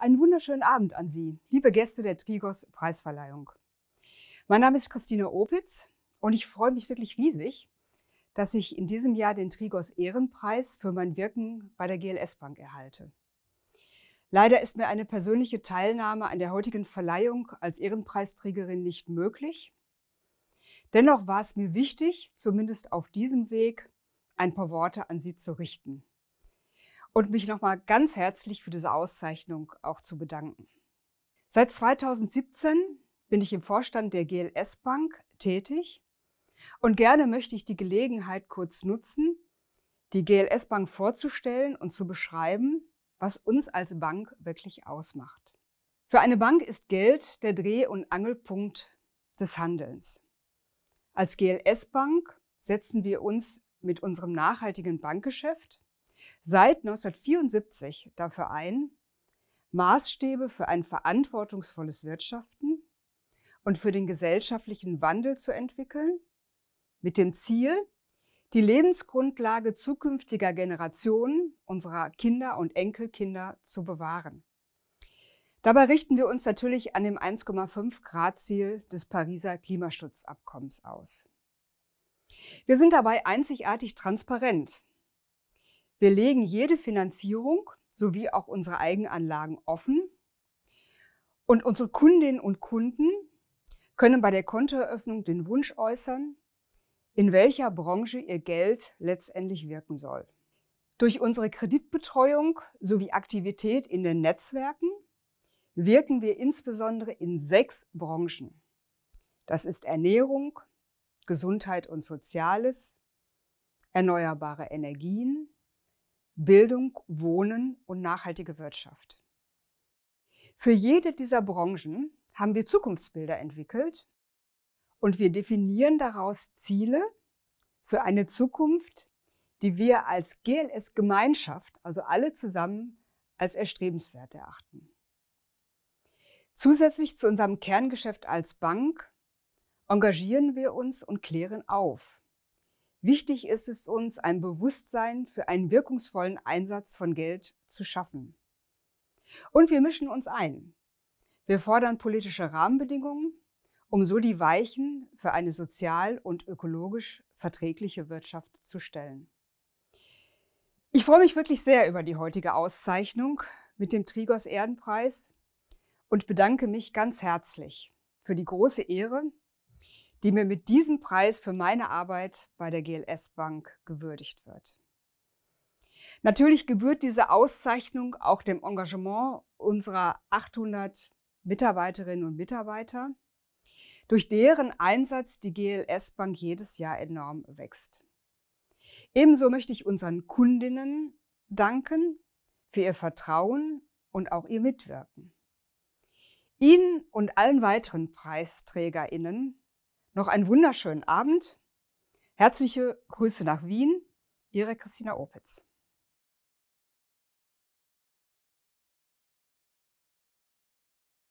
Einen wunderschönen Abend an Sie, liebe Gäste der Trigos Preisverleihung. Mein Name ist Christina Opitz und ich freue mich wirklich riesig, dass ich in diesem Jahr den Trigos Ehrenpreis für mein Wirken bei der GLS Bank erhalte. Leider ist mir eine persönliche Teilnahme an der heutigen Verleihung als Ehrenpreisträgerin nicht möglich. Dennoch war es mir wichtig, zumindest auf diesem Weg ein paar Worte an Sie zu richten und mich nochmal ganz herzlich für diese Auszeichnung auch zu bedanken. Seit 2017 bin ich im Vorstand der GLS Bank tätig und gerne möchte ich die Gelegenheit kurz nutzen, die GLS Bank vorzustellen und zu beschreiben, was uns als Bank wirklich ausmacht. Für eine Bank ist Geld der Dreh- und Angelpunkt des Handelns. Als GLS Bank setzen wir uns mit unserem nachhaltigen Bankgeschäft seit 1974 dafür ein, Maßstäbe für ein verantwortungsvolles Wirtschaften und für den gesellschaftlichen Wandel zu entwickeln, mit dem Ziel, die Lebensgrundlage zukünftiger Generationen, unserer Kinder und Enkelkinder zu bewahren. Dabei richten wir uns natürlich an dem 1,5 Grad Ziel des Pariser Klimaschutzabkommens aus. Wir sind dabei einzigartig transparent wir legen jede Finanzierung sowie auch unsere Eigenanlagen offen. Und unsere Kundinnen und Kunden können bei der Kontoeröffnung den Wunsch äußern, in welcher Branche ihr Geld letztendlich wirken soll. Durch unsere Kreditbetreuung sowie Aktivität in den Netzwerken wirken wir insbesondere in sechs Branchen. Das ist Ernährung, Gesundheit und Soziales, erneuerbare Energien, Bildung, Wohnen und nachhaltige Wirtschaft. Für jede dieser Branchen haben wir Zukunftsbilder entwickelt und wir definieren daraus Ziele für eine Zukunft, die wir als GLS-Gemeinschaft, also alle zusammen, als erstrebenswert erachten. Zusätzlich zu unserem Kerngeschäft als Bank engagieren wir uns und klären auf, Wichtig ist es uns, ein Bewusstsein für einen wirkungsvollen Einsatz von Geld zu schaffen. Und wir mischen uns ein. Wir fordern politische Rahmenbedingungen, um so die Weichen für eine sozial und ökologisch verträgliche Wirtschaft zu stellen. Ich freue mich wirklich sehr über die heutige Auszeichnung mit dem Trigos Erdenpreis und bedanke mich ganz herzlich für die große Ehre, die mir mit diesem Preis für meine Arbeit bei der GLS Bank gewürdigt wird. Natürlich gebührt diese Auszeichnung auch dem Engagement unserer 800 Mitarbeiterinnen und Mitarbeiter, durch deren Einsatz die GLS Bank jedes Jahr enorm wächst. Ebenso möchte ich unseren Kundinnen danken für ihr Vertrauen und auch ihr Mitwirken. Ihnen und allen weiteren PreisträgerInnen noch einen wunderschönen Abend. Herzliche Grüße nach Wien, Ihre Christina Opitz.